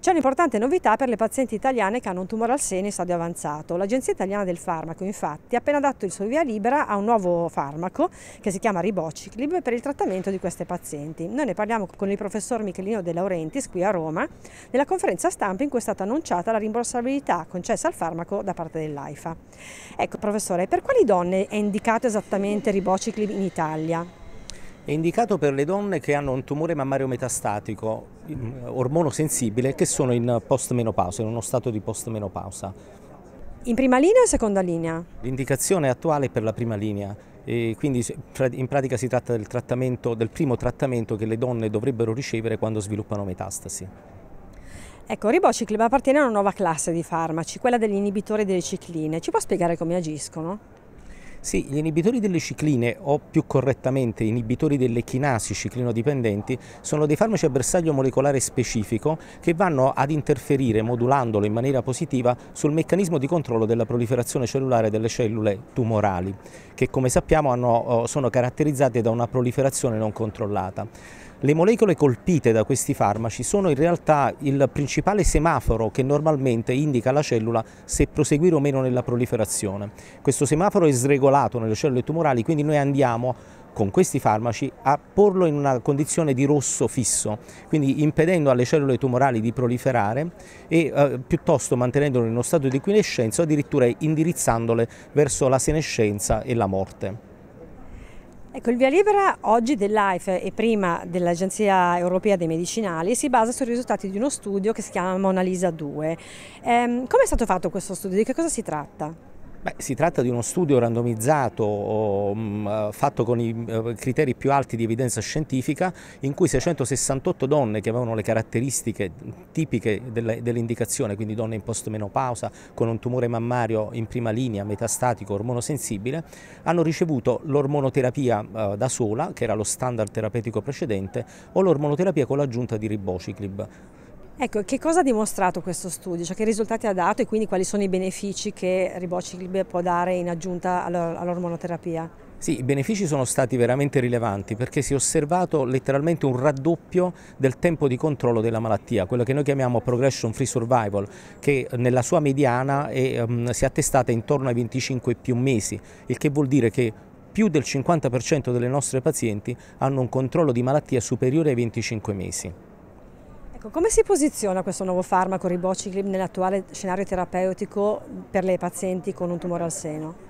C'è un'importante novità per le pazienti italiane che hanno un tumore al seno in stadio avanzato. L'Agenzia Italiana del Farmaco, infatti, ha appena dato il suo via libera a un nuovo farmaco che si chiama Ribociclib per il trattamento di queste pazienti. Noi ne parliamo con il professor Michelino De Laurentiis qui a Roma nella conferenza stampa in cui è stata annunciata la rimborsabilità concessa al farmaco da parte dell'AIFA. Ecco, professore, per quali donne è indicato esattamente Ribociclib in Italia? È indicato per le donne che hanno un tumore mammario metastatico, eh, ormonosensibile, che sono in postmenopausa, in uno stato di postmenopausa. In prima linea o seconda linea? L'indicazione attuale è per la prima linea. E quindi in pratica si tratta del, del primo trattamento che le donne dovrebbero ricevere quando sviluppano metastasi. Ecco, ribociclib appartiene a una nuova classe di farmaci, quella degli inibitori delle cicline. Ci può spiegare come agiscono? Sì, gli inibitori delle cicline o più correttamente inibitori delle chinasi ciclinodipendenti sono dei farmaci a bersaglio molecolare specifico che vanno ad interferire modulandolo in maniera positiva sul meccanismo di controllo della proliferazione cellulare delle cellule tumorali che come sappiamo hanno, oh, sono caratterizzate da una proliferazione non controllata. Le molecole colpite da questi farmaci sono in realtà il principale semaforo che normalmente indica alla cellula se proseguire o meno nella proliferazione. Questo semaforo è sregolato nelle cellule tumorali, quindi noi andiamo con questi farmaci a porlo in una condizione di rosso fisso, quindi impedendo alle cellule tumorali di proliferare e eh, piuttosto mantenendolo in uno stato di quinescenza o addirittura indirizzandole verso la senescenza e la morte. Ecco, il via libera oggi dell'AIFE e prima dell'Agenzia Europea dei Medicinali si basa sui risultati di uno studio che si chiama Mona Lisa 2. Ehm, come è stato fatto questo studio? Di che cosa si tratta? Beh, si tratta di uno studio randomizzato mm, fatto con i eh, criteri più alti di evidenza scientifica in cui 668 donne che avevano le caratteristiche tipiche dell'indicazione, quindi donne in postmenopausa con un tumore mammario in prima linea, metastatico, ormonosensibile, hanno ricevuto l'ormonoterapia eh, da sola, che era lo standard terapeutico precedente, o l'ormonoterapia con l'aggiunta di ribociclib. Ecco, che cosa ha dimostrato questo studio? Cioè, che risultati ha dato e quindi quali sono i benefici che ribociclib può dare in aggiunta all'ormonoterapia? Sì, i benefici sono stati veramente rilevanti perché si è osservato letteralmente un raddoppio del tempo di controllo della malattia, quello che noi chiamiamo progression free survival, che nella sua mediana è, um, si è attestata intorno ai 25 e più mesi, il che vuol dire che più del 50% delle nostre pazienti hanno un controllo di malattia superiore ai 25 mesi. Ecco, come si posiziona questo nuovo farmaco ribociclib nell'attuale scenario terapeutico per le pazienti con un tumore al seno?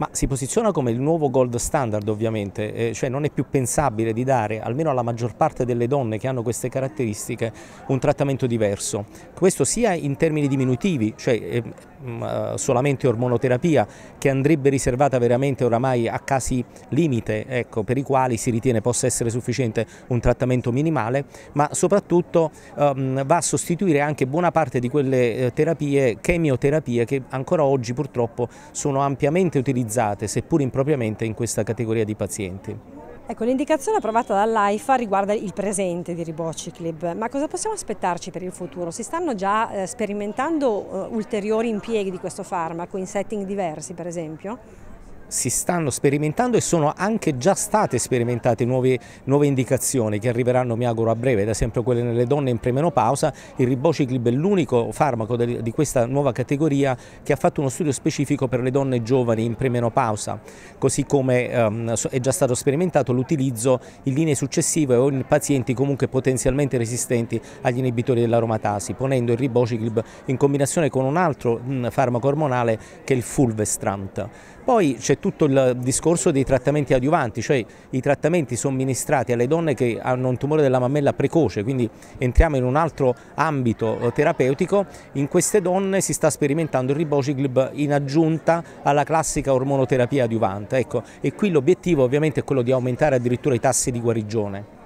ma si posiziona come il nuovo gold standard ovviamente, eh, cioè non è più pensabile di dare almeno alla maggior parte delle donne che hanno queste caratteristiche un trattamento diverso. Questo sia in termini diminutivi, cioè ehm, mm, eh, mh, solamente ormonoterapia che andrebbe riservata veramente oramai a casi limite ecco, per i quali si ritiene possa essere sufficiente un trattamento minimale, ma soprattutto ehm, va a sostituire anche buona parte di quelle eh, terapie, chemioterapie che ancora oggi purtroppo sono ampiamente utilizzate specializzate, seppur impropriamente, in questa categoria di pazienti. Ecco, l'indicazione approvata dall'AIFA riguarda il presente di Ribociclib, ma cosa possiamo aspettarci per il futuro? Si stanno già eh, sperimentando eh, ulteriori impieghi di questo farmaco in setting diversi, per esempio? si stanno sperimentando e sono anche già state sperimentate nuove, nuove, indicazioni che arriveranno mi auguro a breve, ad esempio quelle nelle donne in premenopausa, il ribociclib è l'unico farmaco di questa nuova categoria che ha fatto uno studio specifico per le donne giovani in premenopausa, così come ehm, è già stato sperimentato l'utilizzo in linee successive o in pazienti comunque potenzialmente resistenti agli inibitori dell'aromatasi, ponendo il ribociclib in combinazione con un altro mh, mm, farmaco ormonale che è il fulvestrant. Poi c'è tutto il discorso dei trattamenti adiuvanti, cioè i trattamenti somministrati alle donne che hanno un tumore della mammella precoce, quindi entriamo in un altro ambito eh, terapeutico, in queste donne si sta sperimentando il ribociclib in aggiunta alla classica ormonoterapia adiuvante ecco. e qui l'obiettivo ovviamente è quello di aumentare addirittura i tassi di guarigione.